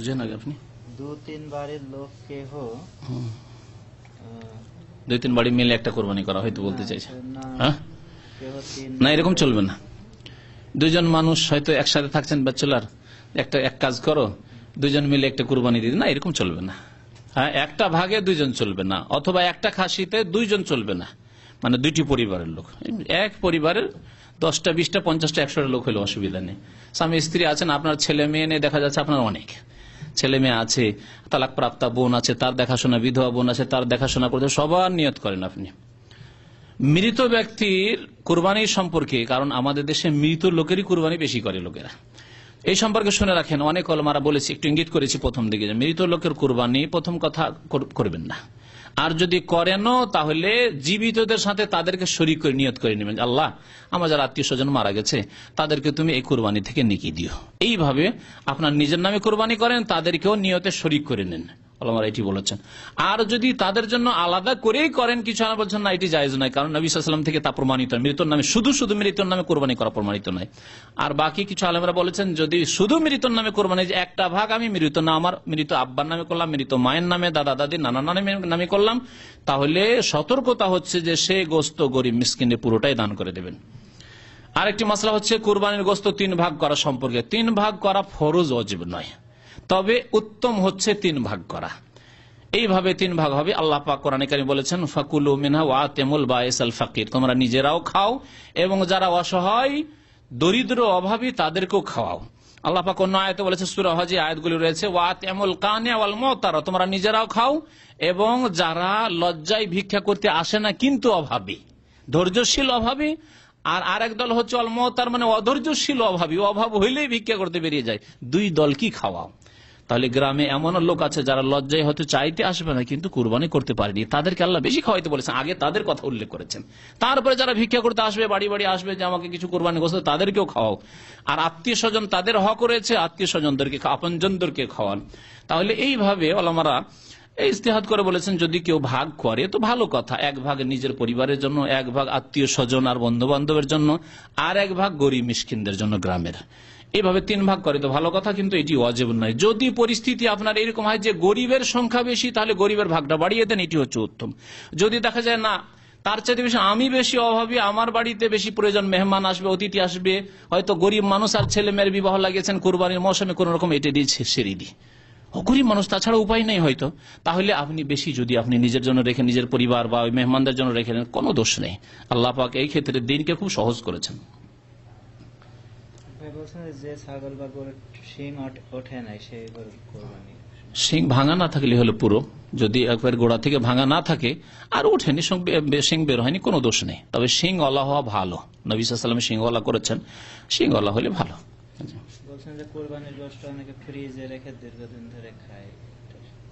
বুঝেন আগে আপনি দু তিন বাড়ির লোক কেহ দু তিন বাড়ি মিলে একটা কোরবানি করা হয়তো বলতে চাইছে হ্যাঁ না এরকম চলবে না দুজন মানুষ হয়তো একসাথে থাকছেন ব্যাচেলার একটা এক কাজ করো দুজন মিলে একটা কুরবানি দিদি না এরকম চলবে না হ্যাঁ একটা ভাগে দুইজন চলবে না অথবা একটা খাসিতে দুইজন চলবে না মানে দুইটি পরিবারের লোক এক পরিবারের দশটা বিশটা পঞ্চাশটা একশোটা লোক হলে অসুবিধা নেই স্বামী স্ত্রী আছেন আপনার ছেলে মেয়ে নিয়ে দেখা যাচ্ছে আপনার অনেক ছেলে মেয়ে আছে তালাক প্রাপ্তা বোন আছে তার দেখাশোনা বিধবা বোন আছে তার দেখাশোনা করতে সবার নিয়ত করেন আপনি মৃত ব্যক্তির কোরবানির সম্পর্কে কারণ আমাদের দেশে মৃত লোকেরই কোরবানি বেশি করে লোকেরা এই সম্পর্কে শুনে রাখেন অনেক অলমারা বলেছি একটু ইঙ্গিত করেছি প্রথম দিকে মৃত লোকের কোরবানি প্রথম কথা করবেন না আর যদি করেন তাহলে জীবিতদের সাথে তাদেরকে শরিক করে নিয়ত করে নেবেন আল্লাহ আমার যারা আত্মীয় স্বজন মারা গেছে তাদেরকে তুমি এই কোরবানি থেকে নিকি দিও এইভাবে আপনার নিজের নামে কোরবানি করেন তাদেরকেও নিয়তে শরিক করে নেন আলমারা এটি বলেছেন আর যদি তাদের জন্য আলাদা করেই করেন কিছু আনা বলছেন না এটি জায়জ নয় কারণ নবী সাল্লাম থেকে তা প্রমাণিত মৃত্যুর নামে শুধু শুধু মৃত্যুর নামে কোরবানি করা প্রমাণিত নয় আর বাকি কিছু আলমরা বলেছেন যদি শুধু মৃত্যুর নামে কোরবানি একটা ভাগ আমি মৃত না আমার মৃত আব্বার নামে করলাম মৃত মায়ের নামে দাদা দাদি নানা নামে নামে করলাম তাহলে সতর্কতা হচ্ছে যে সে গোস্ত গরিব মিসকিনে পুরোটাই দান করে দেবেন আরেকটি মশলা হচ্ছে কোরবানির গোস্ত তিন ভাগ করা সম্পর্কে তিন ভাগ করা ফরজ অজীব নয় তবে উত্তম হচ্ছে তিন ভাগ করা এইভাবে তিন ভাগ হবে আল্লাহ পাক কোরআনকারী বলেছেন ফাকুলু মিনা ওয়া তেমুল বা এসাল ফাকির তোমরা নিজেরাও খাও এবং যারা অসহায় দরিদ্র অভাবী তাদেরকেও খাওয়াও আল্লাহ পাক অন্য আয়তে বলেছে সুরা হজি আয়াতগুলি রয়েছে ওয়া এমল কানে ওয়াল মতারা তোমরা নিজেরাও খাও এবং যারা লজ্জায় ভিক্ষা করতে আসে না কিন্তু অভাবী ধৈর্যশীল অভাবী আর আরেক দল হচ্ছে অলমতার মানে অধৈর্যশীল অভাবী অভাব হইলেই ভিক্ষা করতে বেরিয়ে যায় দুই দল কি খাওয়াও তাহলে গ্রামে এমন লোক আছে যারা লজ্জায় হয়তো চাইতে আসবে না কিন্তু কুরবানি করতে পারেনি তাদেরকে আল্লাহ বেশি খাওয়াইতে বলেছেন আগে তাদের কথা উল্লেখ করেছেন তারপরে যারা ভিক্ষা করতে আসবে বাড়ি বাড়ি আসবে যে আমাকে কিছু কোরবানি করছে তাদেরকেও খাওয়াও আর আত্মীয় স্বজন তাদের হক রয়েছে আত্মীয় স্বজনদেরকে আপনজনদেরকে খাওয়ান তাহলে এইভাবে আলামারা ইস্তেহাত করে বলেছেন যদি কেউ ভাগ করে তো ভালো কথা এক ভাগ নিজের পরিবারের জন্য এক ভাগ আত্মীয় স্বজন আর বন্ধু বান্ধবের জন্য আর এক ভাগ গরিব মিসকিনদের জন্য গ্রামের এভাবে তিন ভাগ করে তো ভালো কথা কিন্তু এটি অজেব নয় যদি পরিস্থিতি আপনার এরকম হয় যে গরিবের সংখ্যা বেশি তাহলে গরিবের ভাগটা বাড়িয়ে দেন এটি হচ্ছে উত্তম যদি দেখা যায় না তার চাইতে বেশি আমি বেশি অভাবী আমার বাড়িতে বেশি প্রয়োজন মেহমান আসবে অতিথি আসবে হয়তো গরিব মানুষ আর ছেলে মেয়ের বিবাহ লাগিয়েছেন কোরবানির মৌসুমে কোন রকম এটে দিয়েছে সেরে দি গরিব মানুষ তাছাড়া উপায় নেই হয়তো তাহলে আপনি বেশি যদি আপনি নিজের জন্য রেখে নিজের পরিবার বা মেহমানদের জন্য রেখে নেন কোনো দোষ নেই আল্লাহ পাক এই ক্ষেত্রে দিনকে খুব সহজ করেছেন বলছেন যে ছাগল শিং ওঠে নাই সেই কোরবানি শিং ভাঙা না থাকলে হলো পুরো যদি একবার গোড়া থেকে ভাঙা না থাকে আর ওঠেনি শিং বের হয়নি কোনো দোষ নেই তবে শিং অলা হওয়া ভালো নবীলাম শিং অলা করেছেন শিং অলা হলে ভালো বলছেন যে কোরবানির গোষ্ঠ অনেকে ফ্রিজে রেখে দীর্ঘদিন ধরে খায়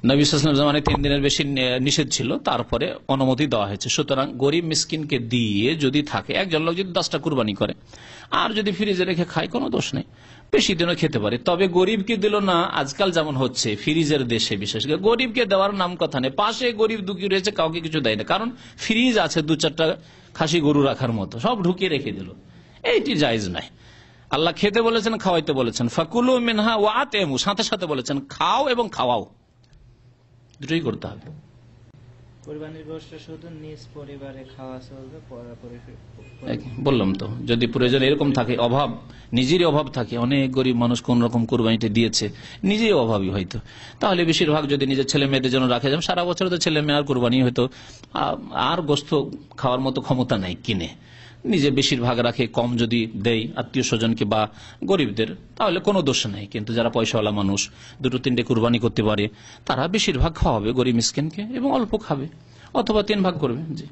নবীলাম জামানে তিন দিনের বেশি নিষেধ ছিল তারপরে অনুমতি দেওয়া হয়েছে সুতরাং গরিব মিসকিনকে দিয়ে যদি থাকে একজন লোক যদি দশটা কুরবানি করে আর যদি ফ্রিজে রেখে খায় কোনো দোষ নেই বেশি দিনও খেতে পারে তবে গরিবকে দিল না আজকাল যেমন হচ্ছে ফ্রিজের দেশে বিশেষ করে গরিবকে দেওয়ার নাম কথা নেই পাশে গরিব দুঃখী রয়েছে কাউকে কিছু দেয় না কারণ ফ্রিজ আছে দু চারটা খাসি গরু রাখার মতো সব ঢুকিয়ে রেখে দিল এইটি জায়জ নাই আল্লাহ খেতে বলেছেন খাওয়াইতে বলেছেন ফাকুলো মিনহা ওয়া আতে সাথে সাথে বলেছেন খাও এবং খাওয়াও দুটোই করতে হবে বললাম তো যদি প্রয়োজন এরকম থাকে অভাব নিজেরই অভাব থাকে অনেক গরিব মানুষ কোন রকম কোরবানিটা দিয়েছে নিজেই অভাবই হয়তো তাহলে বেশিরভাগ যদি নিজের ছেলে মেয়েদের জন্য রাখে যাবে সারা বছর তো ছেলে মেয়ে আর কোরবানি হয়তো আর গোস্ত খাওয়ার মতো ক্ষমতা নাই কিনে নিজে বেশিরভাগ রাখে কম যদি দেয় আত্মীয় স্বজনকে বা গরিবদের তাহলে কোনো দোষ নেই কিন্তু যারা পয়সাওয়ালা মানুষ দুটো তিনটে কুরবানি করতে পারে তারা বেশিরভাগ খাওয়াবে গরিব মিসকিনকে এবং অল্প খাবে অথবা তিন ভাগ করবে জি